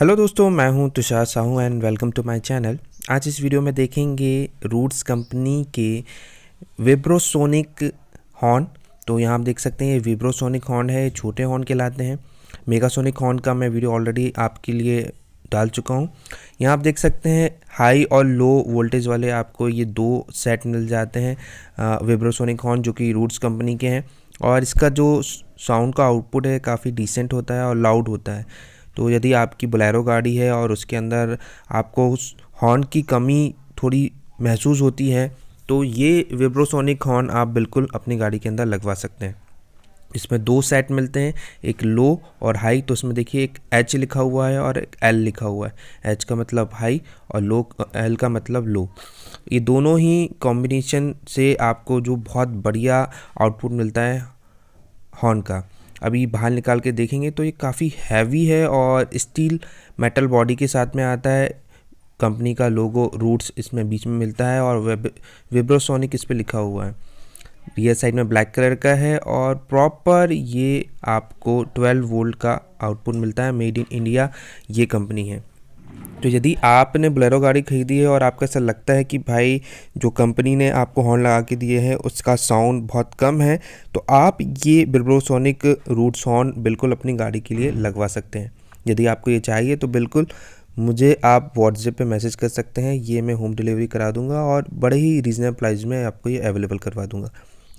hello दोस्तों मैं हूं Tushar Sahu and welcome to my channel आज इस वीडियो में देखेंगे रूट्स कंपनी के विब्रोसोनिक हॉर्न तो यहाँ आप देख सकते हैं ये विब्रोसोनिक हॉर्न है छोटे हॉर्न कहलाते हैं मेगासोनिक हॉर्न का मैं वीडियो ऑलरेडी आपके लिए डाल चुका हूँ यहाँ आप देख सकते हैं हाई और लो वोल्टेज वाले आपको ये दो सेट मिल जाते हैं विब्रोसोनिक हॉर्न जो कि रूट्स कंपनी के हैं और इसका जो साउंड का आउटपुट है काफ़ी डिसेंट होता है और लाउड होता है तो यदि आपकी बलैरो गाड़ी है और उसके अंदर आपको उस हॉर्न की कमी थोड़ी महसूस होती है तो ये विब्रोसोनिक हॉर्न आप बिल्कुल अपनी गाड़ी के अंदर लगवा सकते हैं इसमें दो सेट मिलते हैं एक लो और हाई तो इसमें देखिए एक एच लिखा हुआ है और एक एल लिखा हुआ है एच का मतलब हाई और लो एल का मतलब लो ये दोनों ही कॉम्बिनेशन से आपको जो बहुत बढ़िया आउटपुट मिलता है हॉर्न का अभी बाहर निकाल के देखेंगे तो ये काफ़ी हैवी है और स्टील मेटल बॉडी के साथ में आता है कंपनी का लोगो रूट्स इसमें बीच में मिलता है और वेब विब्रोसोनिक इस पर लिखा हुआ है रियर साइड में ब्लैक कलर का है और प्रॉपर ये आपको 12 वोल्ट का आउटपुट मिलता है मेड इन इंडिया ये कंपनी है तो यदि आपने बुलेरो गाड़ी खरीदी है और आपको ऐसा लगता है कि भाई जो कंपनी ने आपको हॉर्न लगा के दिए हैं उसका साउंड बहुत कम है तो आप ये बिब्रोसोनिक रूट्स हॉर्न बिल्कुल अपनी गाड़ी के लिए लगवा सकते हैं यदि आपको ये चाहिए तो बिल्कुल मुझे आप व्हाट्सएप पे मैसेज कर सकते हैं ये मैं होम डिलीवरी करा दूंगा और बड़े ही रीजनेबल प्राइस में आपको ये अवेलेबल करवा दूंगा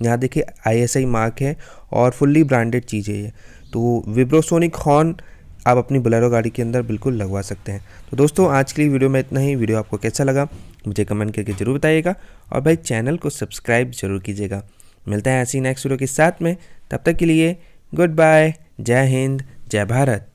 यहाँ देखिए आईएसआई मार्क है और फुल्ली ब्रांडेड चीज़ है ये तो विब्रोसोनिक हॉर्न आप अपनी बोलेरो गाड़ी के अंदर बिल्कुल लगवा सकते हैं तो दोस्तों आज के लिए वीडियो में इतना ही वीडियो आपको कैसा लगा मुझे कमेंट करके ज़रूर बताइएगा और भाई चैनल को सब्सक्राइब जरूर कीजिएगा मिलते हैं ऐसी नेक्स्ट वीडियो के साथ में तब तक के लिए गुड बाय जय हिंद जय भारत